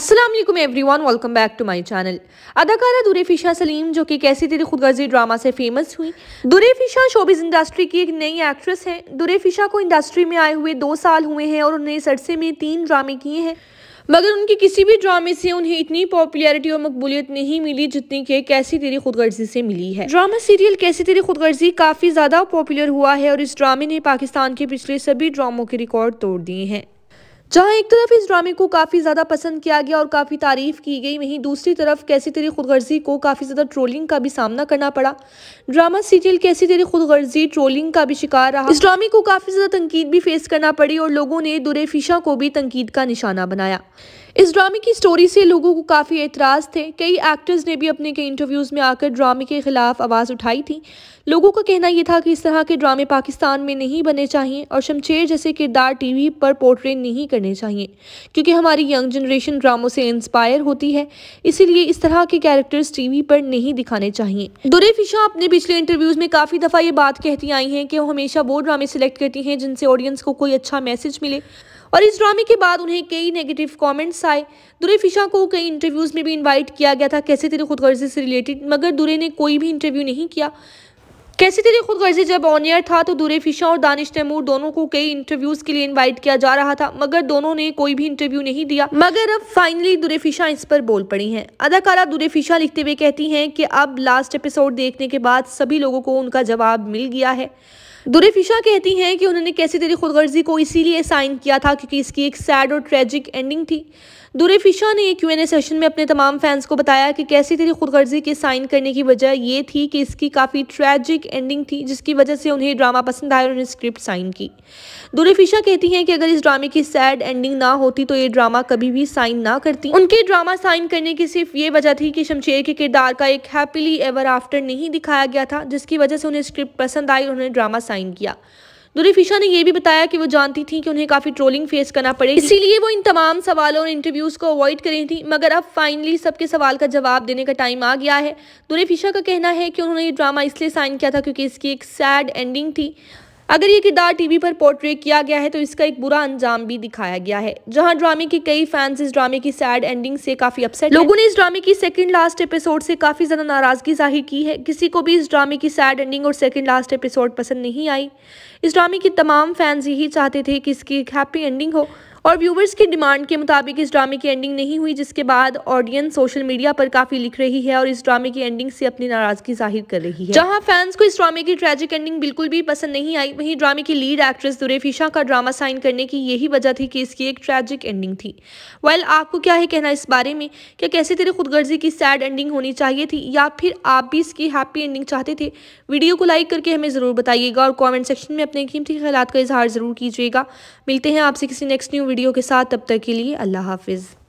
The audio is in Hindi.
Aslam everyone welcome back to my channel अदाकारा दुरे फिशा सलीम जो कि कैसी तेरी खुदगर्जी ड्रामा से फेमस हुई दुरे फिशा शोबिज इंडस्ट्री की एक नई एक्ट्रेस हैं दुरे फिशा को इंडस्ट्री में आए हुए दो साल हुए हैं और उन्होंने इस अरसे में तीन ड्रामे किए हैं मगर उनके किसी भी ड्रामे से उन्हें इतनी पॉपुलैरिटी और मकबूलियत नहीं मिली जितनी कि कैसी तेरी खुदगर्जी से मिली है ड्रामा सीरियल कैसी तेरी खुदगर्जी काफ़ी ज़्यादा पॉपुलर हुआ है और इस ड्रामे ने पाकिस्तान के पिछले सभी ड्रामों के रिकॉर्ड तोड़ दिए हैं जहां एक तरफ इस ड्रामे को काफ़ी ज़्यादा पसंद किया गया और काफ़ी तारीफ की गई वहीं दूसरी तरफ कैसी तेरी खुदगर्जी को काफ़ी ज़्यादा ट्रोलिंग का भी सामना करना पड़ा ड्रामा सीरियल कैसी तेरी खुदगर्जी ट्रोलिंग का भी शिकार रहा इस ड्रामे को काफ़ी ज़्यादा तनकीद भी फेस करना पड़ी और लोगों ने दुरे फिशा को भी तनकीद का निशाना बनाया इस ड्रामे की स्टोरी से लोगों को काफ़ी एतराज़ थे कई एक्टर्स ने भी अपने कई इंटरव्यूज़ में आकर ड्रामे के ख़िलाफ़ आवाज़ उठाई थी लोगों का कहना यह था कि इस तरह के ड्रामे पाकिस्तान में नहीं बने चाहिए और शमशेर जैसे किरदार टीवी पर पोर्ट्रेट नहीं कर करने चाहिए क्योंकि हमारी यंग जनरेशन ड्रामों से इंस्पायर होती है इसीलिए इस तरह के कैरेक्टर्स टीवी पर नहीं दिखाने चाहिए दुरे फिशा अपने पिछले इंटरव्यूज में काफ़ी दफ़ा ये बात कहती आई है कि वो हमेशा वो ड्रामे सिलेक्ट करती हैं जिनसे ऑडियंस को कोई अच्छा मैसेज मिले और इस ड्रामे के बाद उन्हें कई नेगेटिव कमेंट्स आए दुरे फिशा को कई इंटरव्यूज़ में भी इनवाइट किया गया था कैसे तेरे खुदगर्जी से रिलेटेड मगर दुरे ने कोई भी इंटरव्यू नहीं किया कैसी तेरी खुदगर्जी जब ऑनियर था तो दूरे फिशा और दानिश तैमूर दोनों को कई इंटरव्यूज के लिए इनवाइट किया जा रहा था मगर दोनों ने कोई भी इंटरव्यू नहीं दिया मगर अब फाइनली दूरे फिशा इस पर बोल पड़ी हैं अदाकारा दूरे फिशा लिखते हुए कहती हैं कि अब लास्ट एपिसोड देखने के बाद सभी लोगों को उनका जवाब मिल गया है दुरे फिशा कहती हैं कि उन्होंने कैसे तेरी खुदगर्जी को इसीलिए साइन किया था क्योंकि इसकी एक सैड और ट्रेजिक एंडिंग थी दुरे फिशा ने क्यू एन ए सेशन में अपने तमाम फैंस को बताया कि कैसे तेरी खुदगर्जी के साइन करने की वजह यह थी कि इसकी काफ़ी ट्रैजिक एंडिंग थी जिसकी वजह से उन्हें ड्रामा पसंद आया और उन्हें स्क्रिप्ट साइन की दुरे फिशा कहती हैं कि अगर इस ड्रामे की सैड एंडिंग ना होती तो ये ड्रामा कभी भी साइन ना करती उनके ड्रामा साइन करने की सिर्फ ये वजह थी कि शमशेर के किरदार का एक हैप्पीली एवर आफ्टर नहीं दिखाया गया था जिसकी वजह से उन्हें स्क्रिप्ट पसंद आई और उन्होंने ड्रामा साइन किया दुरीफ फिशा ने यह भी बताया कि वो जानती थी कि उन्हें काफ़ी ट्रोलिंग फेस करना पड़े इसीलिए वो इन तमाम सवालों और इंटरव्यूज़ को अवॉइड करी थी मगर अब फाइनली सबके सवाल का जवाब देने का टाइम आ गया है दुरीफ फिशा का कहना है कि उन्होंने ये ड्रामा इसलिए साइन किया था क्योंकि इसकी एक सैड एंडिंग थी अगर ये किरदार टीवी पर पोर्ट्रेट किया गया है तो इसका एक बुरा अंजाम भी दिखाया गया है जहां ड्रामे के कई फैंस इस ड्रामे की सैड एंडिंग से काफी अपसेट लोगों ने इस ड्रामे की सेकंड लास्ट एपिसोड से काफी ज्यादा नाराजगी जाहिर की है किसी को भी इस ड्रामे की सैड एंडिंग और सेकंड लास्ट एपिसोड पसंद नहीं आई इस ड्रामे के तमाम फैंस यही चाहते थे कि इसकी हैप्पी एंडिंग हो और व्यूवर्स की डिमांड के मुताबिक इस ड्रामे की एंडिंग नहीं हुई जिसके बाद ऑडियंस सोशल मीडिया पर काफ़ी लिख रही है और इस ड्रामे की एंडिंग से अपनी नाराजगी जाहिर कर रही है जहां फैंस को इस ड्रामे की ट्रेजिक एंडिंग बिल्कुल भी पसंद नहीं आई वहीं ड्रामे की लीड एक्ट्रेस दुरेफिशा का ड्रामा साइन करने की यही वजह थी कि इसकी एक ट्रेजिक एंडिंग थी वेल आपको क्या है कहना इस बारे में क्या कैसे तेरे खुदगर्जी की सैड एंडिंग होनी चाहिए थी या फिर आप भी इसकी हैप्पी एंडिंग चाहते थे वीडियो को लाइक करके हमें ज़रूर बताइएगा और कॉमेंट सेक्शन में अपने कीमती ख्याल का इजहार ज़रूर कीजिएगा मिलते हैं आपसे किसी नेक्स्ट न्यू वीडियो के साथ तब तक के लिए अल्लाह हाफिज़